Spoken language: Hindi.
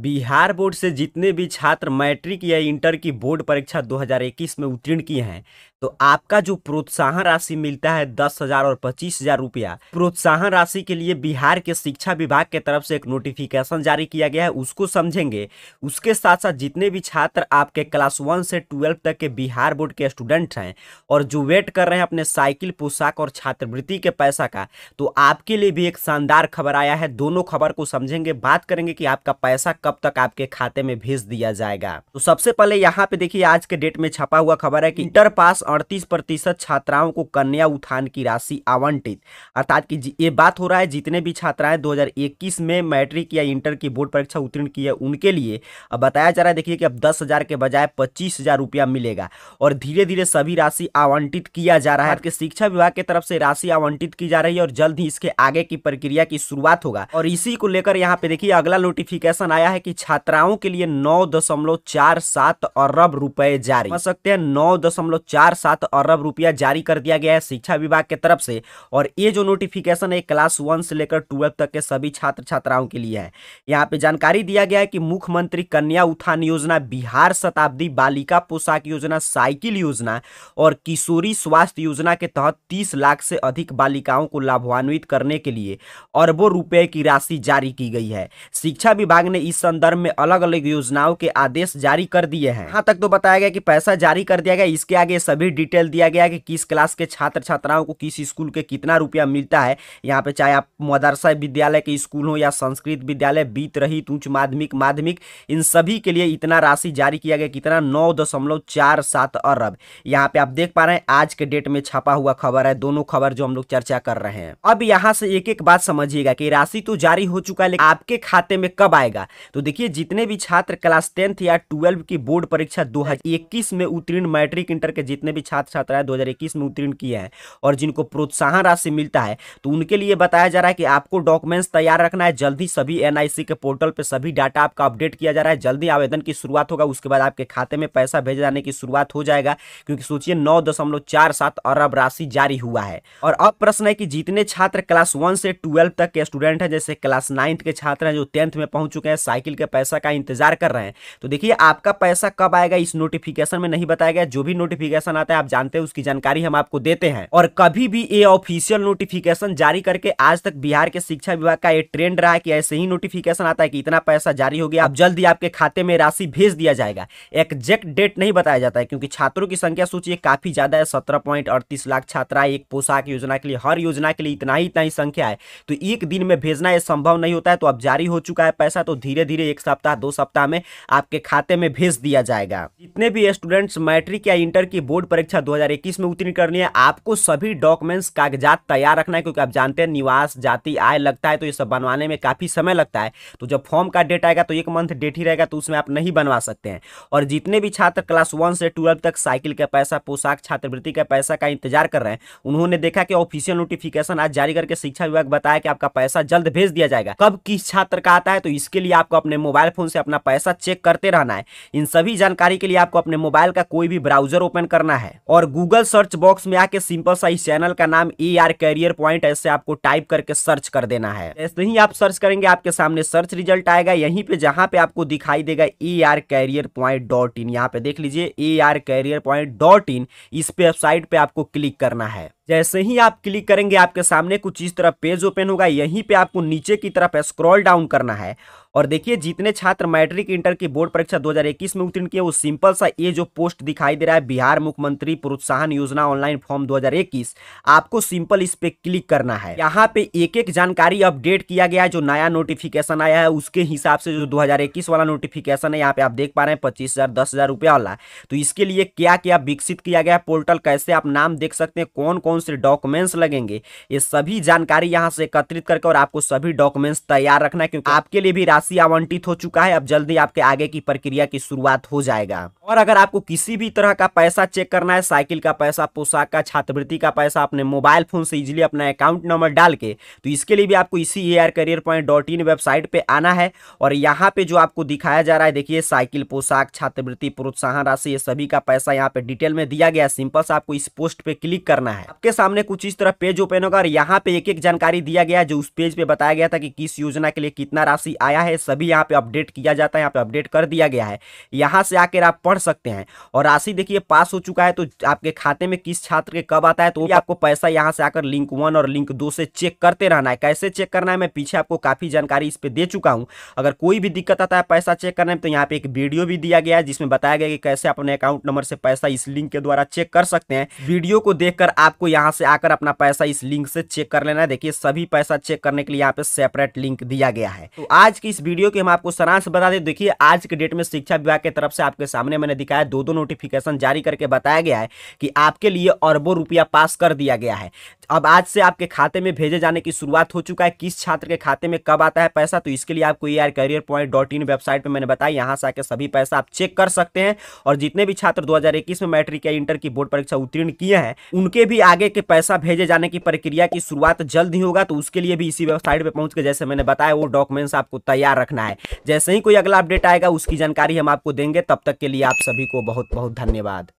बिहार बोर्ड से जितने भी छात्र मैट्रिक या इंटर की बोर्ड परीक्षा 2021 में उत्तीर्ण किए हैं तो आपका जो प्रोत्साहन राशि मिलता है दस हजार और पच्चीस हजार रुपया प्रोत्साहन राशि के लिए बिहार के शिक्षा विभाग के तरफ से एक नोटिफिकेशन जारी किया गया है उसको समझेंगे उसके साथ साथ जितने भी छात्र आपके क्लास वन से ट्वेल्व तक के बिहार बोर्ड के स्टूडेंट हैं और जो वेट कर रहे हैं अपने साइकिल पोशाक और छात्रवृत्ति के पैसा का तो आपके लिए भी एक शानदार खबर आया है दोनों खबर को समझेंगे बात करेंगे कि आपका पैसा कब तक आपके खाते में भेज दिया जाएगा तो सबसे पहले यहाँ पे देखिए आज के डेट में छपा हुआ खबर है कि इंटर पास अड़तीस प्रतिशत छात्राओं को कन्या उत्थान की राशि आवंटित अर्थात की ये बात हो रहा है जितने भी छात्राएं दो में मैट्रिक या इंटर की बोर्ड परीक्षा उत्तीर्ण की है उनके लिए अब बताया जा रहा है देखिए कि अब दस हजार के बजाय पच्चीस हजार रुपया मिलेगा और धीरे धीरे सभी राशि आवंटित किया जा रहा है शिक्षा विभाग की तरफ से राशि आवंटित की जा रही है और जल्द ही इसके आगे की प्रक्रिया की शुरुआत होगा और इसी को लेकर यहाँ पे देखिए अगला नोटिफिकेशन आया है कि छात्राओं के लिए नौ दशमलव चार सात अरब रुपए जारी कर सकते हैं नौ दशमलव चार सात अरब रुपया जारी कर दिया गया है शिक्षा विभाग के तरफ से और ये जो नोटिफिकेशन है क्लास वन से लेकर ट्वेल्व तक के सभी छात्र छात्राओं के लिए है यहाँ पे जानकारी दिया गया है कि मुख्यमंत्री कन्या उत्थान योजना बिहार शताब्दी बालिका पोशाक योजना साइकिल योजना और किशोरी स्वास्थ्य योजना के तहत तीस लाख से अधिक बालिकाओं को लाभान्वित करने के लिए अरबों रुपए की राशि जारी की गई है शिक्षा विभाग ने इस संदर्भ में अलग अलग योजनाओं के आदेश जारी कर दिए हैं यहाँ तक तो बताया गया कि पैसा जारी कर दिया गया इसके आगे सभी डिटेल दिया गया कि किस क्लास के छात्र छात्राओं को किस स्कूल के कितना रुपया मिलता है यहाँ पे चाहे आप मदरसा विद्यालय के स्कूल हो या संस्कृत विद्यालय बीत रहित उच्च माध्यमिक माध्यमिक इन सभी के लिए इतना राशि जारी किया गया कितना नौ दशमलव चार सात अरब यहाँ पे आप देख पा रहे हैं आज के डेट में छापा हुआ खबर है दोनों खबर जो हम लोग चर्चा कर रहे हैं अब यहाँ से एक एक बात समझिएगा कि राशि तो जारी हो चुका है लेकिन आपके खाते में कब आएगा तो देखिए जितने भी छात्र क्लास टेंथ या ट्वेल्व की बोर्ड परीक्षा दो में उत्तीर्ण मैट्रिक इंटर के जितने भी छात्र छात्राएं दो में उत्तीर्ण किए हैं और जिनको प्रोत्साहन राशि मिलता है तो उनके लिए बताया जा रहा है कि आपको डॉक्यूमेंट्स तैयार रखना है जल्दी सभी एन के पोर्टल पर सभी डाटा आपका अपडेट किया जा रहा है जल्दी आवेदन की शुरुआत होगा उसके बाद आपके खाते में पैसा भेजे जाने की शुरुआत हो जाएगा क्योंकि सोचिए नौ अरब राशि जारी हुआ है और अब प्रश्न है कि जितने छात्र क्लास वन से ट्वेल्व तक के स्टूडेंट हैं जैसे क्लास नाइन्थ के छात्र हैं जो टेंथ में पहुंच चुके हैं साइकिल के पैसा का इंतजार कर रहे हैं तो देखिए आपका पैसा कब आएगा इस नोटिफिकेशन में नहीं बताया गया जो भी नोटिफिकेशन आता है आप जानते हैं उसकी जानकारी हम आपको देते हैं और कभी भी ये ऑफिशियल नोटिफिकेशन जारी करके आज तक बिहार के शिक्षा विभाग का ये ट्रेंड रहा है कि ऐसे ही नोटिफिकेशन आता है कि इतना पैसा जारी हो गया अब जल्द ही आपके खाते में राशि भेज दिया जाएगा एग्जैक्ट डेट नहीं बताया जाता है क्योंकि छात्रों की संख्या सूची काफी ज्यादा है सत्रह लाख छात्रा एक पोशाक योजना के लिए हर योजना के लिए इतना ही इतना ही संख्या है तो एक दिन में भेजना यह संभव नहीं होता है तो अब जारी हो चुका है पैसा तो धीरे धीरे धीरे एक सप्ताह दो सप्ताह में आपके खाते में भेज दिया जाएगा जितने भी स्टूडेंट्स मैट्रिक या इंटर की बोर्ड परीक्षा 2021 में उत्तीर्ण करनी है आपको सभी डॉक्यूमेंट्स कागजात तैयार रखना है क्योंकि आप जानते हैं निवास जाति आय लगता है तो ये सब बनवाने में काफ़ी समय लगता है तो जब फॉर्म का डेट आएगा तो एक मंथ डेट ही रहेगा तो उसमें आप नहीं बनवा सकते हैं और जितने भी छात्र क्लास वन से ट्वेल्व तक साइकिल का पैसा पोशाक छात्रवृत्ति का पैसा का इंतजार कर रहे हैं उन्होंने देखा कि ऑफिशियल नोटिफिकेशन आज जारी करके शिक्षा विभाग बताया कि आपका पैसा जल्द भेज दिया जाएगा कब किस छात्र का आता है तो इसके लिए आप आपको अपने मोबाइल फ़ोन से अपना पैसा चेक करते रहना है इन सभी जानकारी के लिए आपको अपने मोबाइल का कोई भी ब्राउजर ओपन करना है और गूगल सर्च बॉक्स में आके सिंपल सा इस चैनल का नाम ए आर कैरियर पॉइंट ऐसे आपको टाइप करके सर्च कर देना है ऐसे ही आप सर्च करेंगे आपके सामने सर्च रिजल्ट आएगा यहीं पे जहां पे आपको दिखाई देगा A R career point dot in यहाँ पे देख लीजिए A R career point dot in इस वेबसाइट पे आपको क्लिक करना है जैसे ही आप क्लिक करेंगे आपके सामने कुछ इस तरह पेज ओपन होगा यहीं पे आपको नीचे की तरफ स्क्रॉल डाउन करना है और देखिए जितने छात्र मैट्रिक इंटर की बोर्ड परीक्षा 2021 में उत्तीर्ण किए वो सिंपल सा ये जो पोस्ट दिखाई दे रहा है बिहार मुख्यमंत्री प्रोत्साहन योजना ऑनलाइन फॉर्म 2021 आपको सिंपल इस पे क्लिक करना है यहाँ पे एक एक जानकारी अपडेट किया गया है जो नया नोटिफिकेशन आया है उसके हिसाब से जो दो वाला नोटिफिकेशन है यहाँ पे आप देख पा रहे हैं पच्चीस हजार वाला तो इसके लिए क्या क्या विकसित किया गया पोर्टल कैसे आप नाम देख सकते हैं कौन कौन से डॉक्यूमेंट्स लगेंगे ये सभी जानकारी यहाँ से एकत्रित करके और आपको सभी डॉक्यूमेंट्स तैयार रखना है क्योंकि आपके लिए भी राशि आवंटित हो चुका है अब जल्दी आपके आगे की प्रक्रिया की शुरुआत हो जाएगा और अगर आपको किसी भी तरह का पैसा चेक करना है साइकिल का पैसा पोशाक का छात्रवृत्ति का पैसा अपने मोबाइल फोन से इजिली अपना अकाउंट नंबर डाल के तो इसके लिए भी आपको इसी A R career point dot in website पर आना है और यहाँ पे जो आपको दिखाया जा रहा है देखिए साइकिल पोशाक छात्रवृत्ति प्रोत्साहन राशि ये सभी का पैसा यहाँ पे डिटेल में दिया गया सिंपल से आपको इस पोस्ट पे क्लिक करना है आपके सामने कुछ इस तरह पेज ओपन होगा और यहाँ पे एक एक जानकारी दिया गया जो उस पेज पे बताया गया था कि किस योजना के लिए कितना राशि आया है है सभी यहाँ पे अपडेट किया जाता है यहाँ पे अपडेट कर दिया गया है यहाँ से आकर आप पढ़ सकते हैं और राशि देखिए पास हो चुका है तो आपके खाते में किस छात्र के कब आता है तो आपको पैसा यहाँ से आकर लिंक वन और लिंक दो से चेक करते रहना है कैसे चेक करना है मैं पीछे आपको काफ़ी जानकारी इस पर दे चुका हूँ अगर कोई भी दिक्कत आता है पैसा चेक करने में तो यहाँ पे एक वीडियो भी दिया गया है जिसमें बताया गया कि कैसे अपने अकाउंट नंबर से पैसा इस लिंक के द्वारा चेक कर सकते हैं वीडियो को देखकर आपको यहाँ से आकर अपना पैसा इस लिंक से चेक कर लेना है देखिए सभी पैसा चेक करने के लिए यहाँ पे सेपरेट लिंक दिया गया है तो आज की इस वीडियो के हम आपको सरांश बता दें देखिए आज के डेट में शिक्षा विभाग के तरफ से आपके सामने मैंने दिखाया दो दो नोटिफिकेशन जारी करके बताया गया है कि आपके लिए अरबों रुपया पास कर दिया गया है अब आज से आपके खाते में भेजे जाने की शुरुआत हो चुका है किस छात्र के खाते में कब आता है पैसा तो इसके लिए आपको A career point dot in website पर मैंने बताया यहाँ से आकर सभी पैसा आप चेक कर सकते हैं और जितने भी छात्र दो में मैट्रिक या इंटर की बोर्ड परीक्षा उत्तीर्ण किए हैं उनके भी आगे के पैसा भेजे जाने की प्रक्रिया की शुरुआत जल्द ही होगा तो उसके लिए भी इसी वेबसाइट पर पहुंच के जैसे मैंने बताया वो डॉक्यूमेंट्स आपको तैयार तैयार रखना है जैसे ही कोई अगला अपडेट आएगा उसकी जानकारी हम आपको देंगे तब तक के लिए आप सभी को बहुत बहुत धन्यवाद